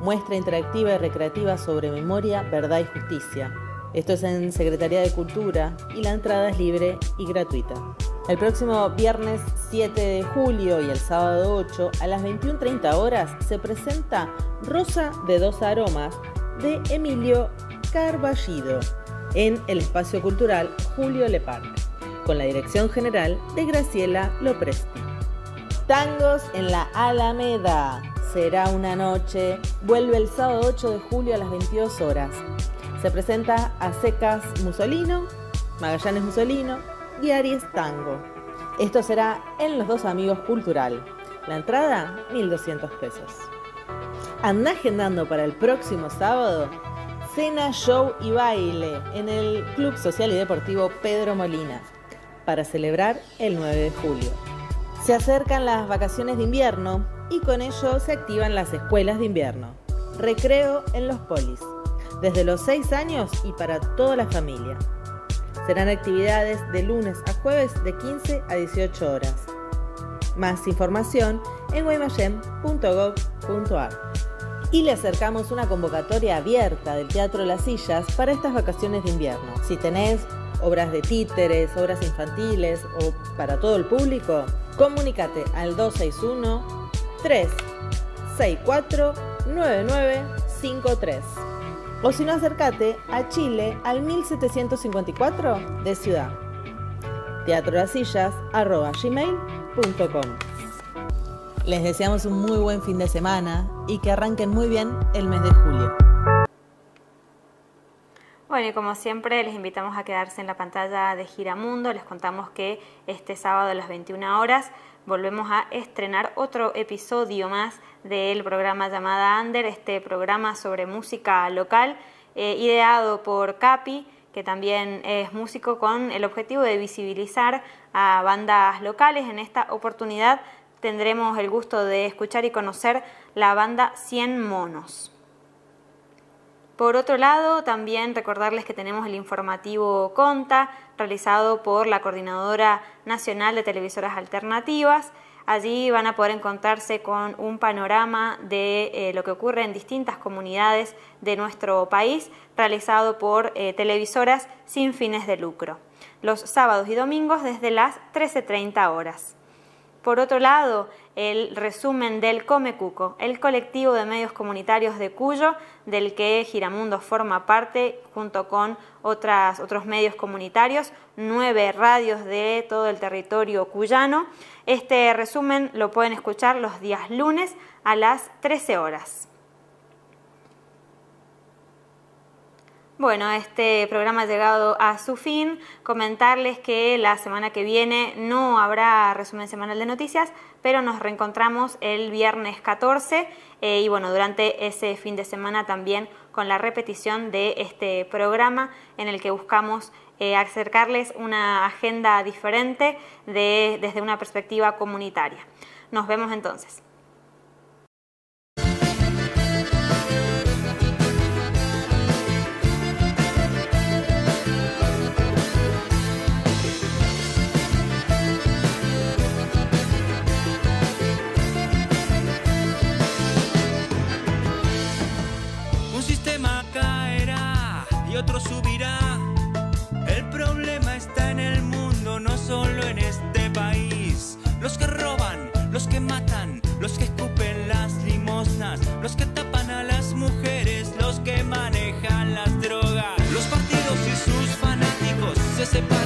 muestra interactiva y recreativa sobre memoria, verdad y justicia. Esto es en Secretaría de Cultura y la entrada es libre y gratuita. El próximo viernes 7 de julio y el sábado 8 a las 21.30 horas se presenta Rosa de dos aromas de Emilio Carballido en el espacio cultural Julio Lepar con la dirección general de Graciela Lopresti. Tangos en la Alameda. Será una noche. Vuelve el sábado 8 de julio a las 22 horas. Se presenta a Secas Musolino, Magallanes Musolino y Aries Tango. Esto será en Los Dos Amigos Cultural. La entrada, 1.200 pesos. Anda agendando para el próximo sábado cena, show y baile en el Club Social y Deportivo Pedro Molina para celebrar el 9 de julio. Se acercan las vacaciones de invierno y con ello se activan las escuelas de invierno. Recreo en los polis, desde los 6 años y para toda la familia. Serán actividades de lunes a jueves de 15 a 18 horas. Más información en guaymallén.gov.ar. Y le acercamos una convocatoria abierta del Teatro Las Sillas para estas vacaciones de invierno. Si tenés obras de títeres, obras infantiles o para todo el público, comunícate al 261 364 9953. O si no, acércate a Chile al 1754 de ciudad. Teatro gmail.com. Les deseamos un muy buen fin de semana y que arranquen muy bien el mes de julio. Bueno, y como siempre, les invitamos a quedarse en la pantalla de Giramundo. Les contamos que este sábado a las 21 horas volvemos a estrenar otro episodio más del programa llamada Under, este programa sobre música local, eh, ideado por Capi que también es músico con el objetivo de visibilizar a bandas locales. En esta oportunidad tendremos el gusto de escuchar y conocer la banda 100 Monos. Por otro lado, también recordarles que tenemos el informativo Conta, realizado por la Coordinadora Nacional de Televisoras Alternativas. Allí van a poder encontrarse con un panorama de eh, lo que ocurre en distintas comunidades de nuestro país, realizado por eh, televisoras sin fines de lucro, los sábados y domingos desde las 13.30 horas. Por otro lado, el resumen del Comecuco, el colectivo de medios comunitarios de Cuyo, del que Giramundo forma parte junto con otros medios comunitarios, nueve radios de todo el territorio cuyano. Este resumen lo pueden escuchar los días lunes a las 13 horas. Bueno, este programa ha llegado a su fin. Comentarles que la semana que viene no habrá resumen semanal de noticias, pero nos reencontramos el viernes 14 eh, y bueno, durante ese fin de semana también con la repetición de este programa en el que buscamos eh, acercarles una agenda diferente desde una perspectiva comunitaria. Nos vemos entonces. otro subirá. El problema está en el mundo, no solo en este país. Los que roban, los que matan, los que escupen las limosnas, los que tapan a las mujeres, los que manejan las drogas. Los partidos y sus fanáticos se separan.